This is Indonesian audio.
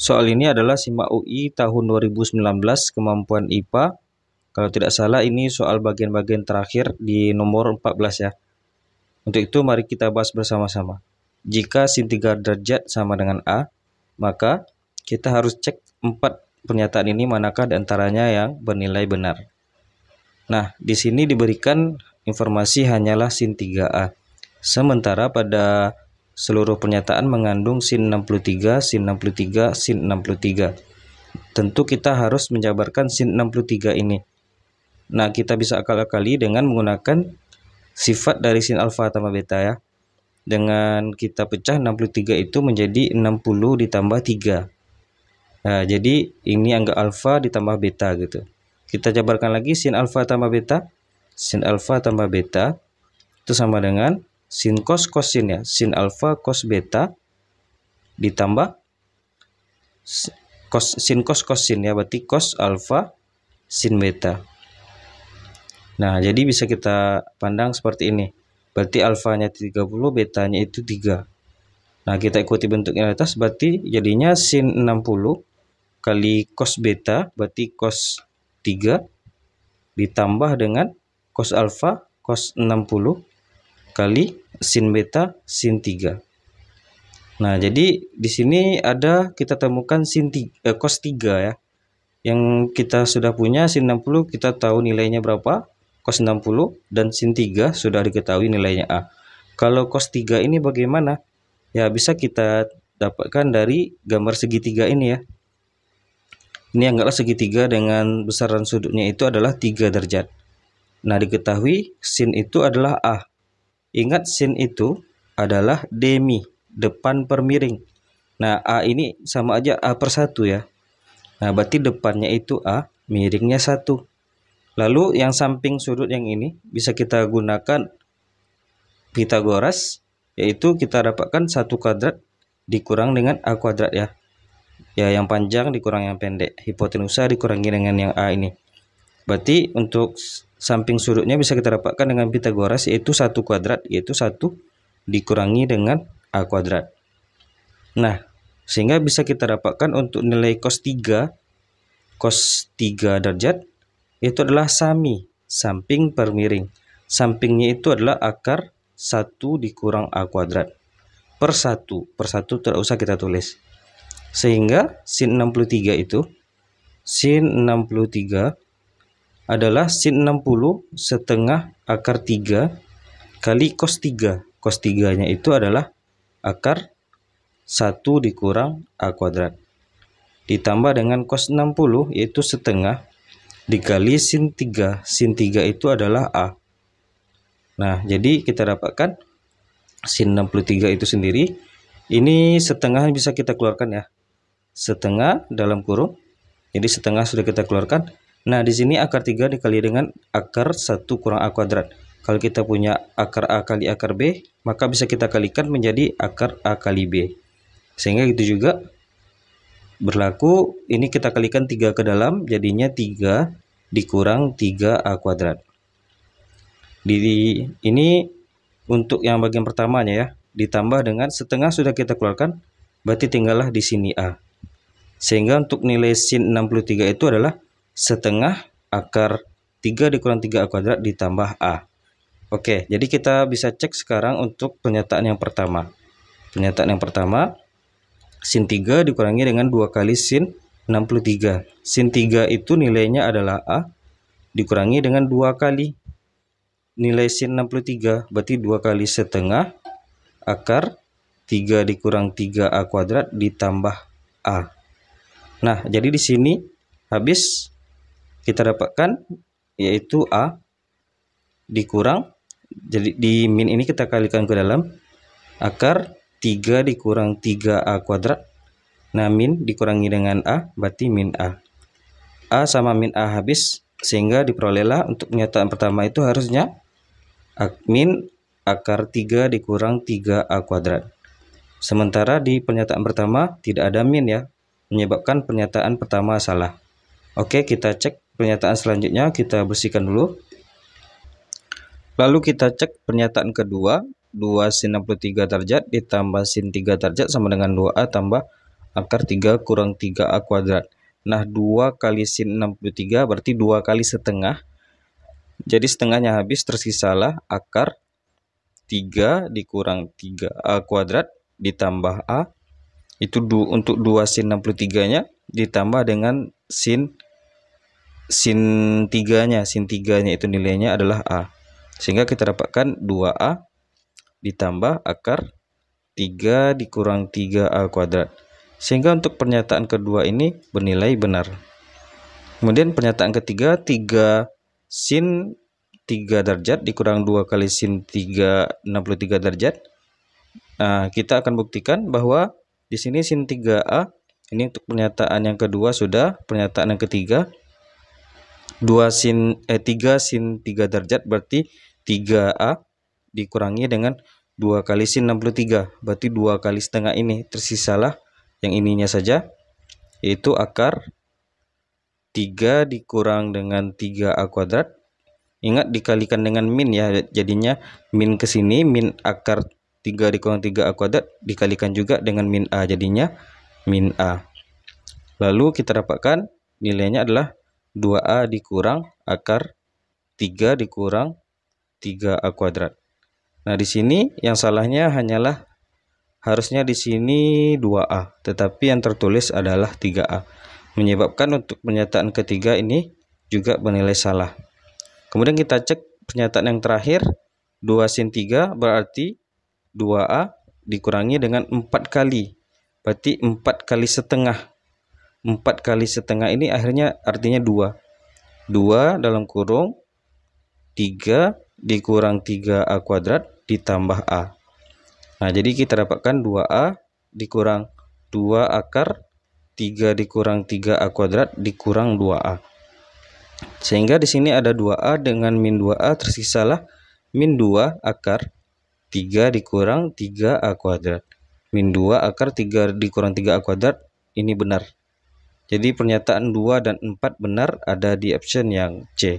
Soal ini adalah SIMAK UI tahun 2019 kemampuan IPA. Kalau tidak salah ini soal bagian-bagian terakhir di nomor 14 ya. Untuk itu mari kita bahas bersama-sama. Jika sin 3 derajat sama dengan A, maka kita harus cek 4 pernyataan ini manakah di antaranya yang bernilai benar. Nah, di sini diberikan informasi hanyalah sin 3A. Sementara pada Seluruh pernyataan mengandung sin 63, sin 63, sin 63. Tentu kita harus menjabarkan sin 63 ini. Nah, kita bisa akal-akali dengan menggunakan sifat dari sin alfa tambah beta ya. Dengan kita pecah 63 itu menjadi 60 ditambah 3. Nah, jadi ini angka alfa ditambah beta gitu. Kita jabarkan lagi sin alfa tambah beta. Sin alfa tambah beta itu sama dengan sin cos cosin ya sin alpha cos beta ditambah cos sin cos cosin ya berarti cos alpha sin beta nah jadi bisa kita pandang seperti ini berarti alfanya 30 betanya itu 3 nah kita ikuti bentuknya atas berarti jadinya sin 60 kali cos beta berarti cos 3 ditambah dengan cos alpha cos 60 kali sin beta sin 3. Nah, jadi di sini ada kita temukan sin tiga eh, cos 3 ya. Yang kita sudah punya sin 60 kita tahu nilainya berapa? Cos 60 dan sin 3 sudah diketahui nilainya A. Kalau cos 3 ini bagaimana? Ya, bisa kita dapatkan dari gambar segitiga ini ya. Ini anggaplah segitiga dengan besaran sudutnya itu adalah 3 derajat. Nah, diketahui sin itu adalah A. Ingat sin itu adalah demi, depan per miring. Nah, A ini sama aja A per 1 ya. Nah, berarti depannya itu A, miringnya satu. Lalu yang samping sudut yang ini bisa kita gunakan Pitagoras, yaitu kita dapatkan satu kuadrat dikurang dengan A kuadrat ya. Ya, yang panjang dikurang yang pendek. Hipotenusa dikurangi dengan yang A ini. Berarti untuk samping sudutnya bisa kita dapatkan dengan Pitagoras yaitu satu kuadrat yaitu satu dikurangi dengan A kuadrat. Nah, sehingga bisa kita dapatkan untuk nilai cos 3 cos 3 derajat itu adalah sami samping per miring. Sampingnya itu adalah akar satu dikurang A kuadrat per satu per satu tidak usah kita tulis sehingga sin 63 itu sin 63 adalah sin 60 setengah akar 3 kali cos 3. Cos 3-nya itu adalah akar 1 dikurang A kuadrat. Ditambah dengan cos 60 yaitu setengah dikali sin 3. Sin 3 itu adalah A. Nah, jadi kita dapatkan sin 63 itu sendiri. Ini setengah bisa kita keluarkan ya. Setengah dalam kurung. Jadi setengah sudah kita keluarkan. Nah, di sini akar 3 dikali dengan akar 1 kurang A kuadrat. Kalau kita punya akar A kali akar B, maka bisa kita kalikan menjadi akar A kali B. Sehingga itu juga berlaku, ini kita kalikan 3 ke dalam, jadinya 3 dikurang 3A kuadrat. Di, ini untuk yang bagian pertamanya ya, ditambah dengan setengah sudah kita keluarkan, berarti tinggallah di sini A. Sehingga untuk nilai sin 63 itu adalah setengah akar 3 dikurang 3A kuadrat ditambah A. Oke, jadi kita bisa cek sekarang untuk pernyataan yang pertama. Pernyataan yang pertama, sin 3 dikurangi dengan 2 kali sin 63. Sin 3 itu nilainya adalah A, dikurangi dengan 2 kali nilai sin 63, berarti 2 kali setengah akar 3 dikurang 3A kuadrat ditambah A. Nah, jadi di sini habis kita dapatkan yaitu A dikurang jadi di min ini kita kalikan ke dalam akar 3 dikurang 3A kuadrat nah min dikurangi dengan A berarti min A A sama min A habis sehingga diperolehlah untuk pernyataan pertama itu harusnya min akar 3 dikurang 3A kuadrat sementara di pernyataan pertama tidak ada min ya menyebabkan pernyataan pertama salah oke kita cek pernyataan selanjutnya kita bersihkan dulu. Lalu kita cek pernyataan kedua, 2 sin 63 derajat ditambah sin 3 derajat sama dengan 2A tambah akar 3 kurang 3A kuadrat. Nah, 2 kali sin 63 berarti 2 kali setengah. Jadi setengahnya habis tersisalah akar 3 dikurang 3A kuadrat ditambah A. Itu untuk 2 sin 63-nya ditambah dengan sin sin tiganya sin tiganya itu nilainya adalah a sehingga kita dapatkan 2a ditambah akar 3 dikurang 3a kuadrat sehingga untuk pernyataan kedua ini bernilai benar kemudian pernyataan ketiga 3 sin 3 derajat dikurang 2 kali sin 3 63 derajat nah, kita akan buktikan bahwa di sini sin 3a ini untuk pernyataan yang kedua sudah pernyataan yang ketiga 2 sin eh 3 sin 3 derajat berarti 3A dikurangi dengan 2 kali sin 63 berarti 2 kali setengah ini tersisalah yang ininya saja yaitu akar 3 dikurang dengan 3A kuadrat ingat dikalikan dengan min ya jadinya min ke sini min akar 3 dikurang 3A kuadrat dikalikan juga dengan min A jadinya min A lalu kita dapatkan nilainya adalah 2A dikurang akar 3 dikurang 3A kuadrat. Nah, di sini yang salahnya hanyalah harusnya di sini 2A, tetapi yang tertulis adalah 3A. Menyebabkan untuk pernyataan ketiga ini juga bernilai salah. Kemudian kita cek pernyataan yang terakhir, 2 sin 3 berarti 2A dikurangi dengan 4 kali. Berarti 4 kali setengah 4 kali setengah ini akhirnya artinya 2 2 dalam kurung 3 dikurang 3A kuadrat ditambah A nah jadi kita dapatkan 2A dikurang 2 akar 3 dikurang 3A kuadrat dikurang 2A sehingga di sini ada 2A dengan min 2A tersisalah min 2 akar 3 dikurang 3A kuadrat min 2 akar 3 dikurang 3A kuadrat ini benar jadi pernyataan 2 dan 4 benar ada di option yang C.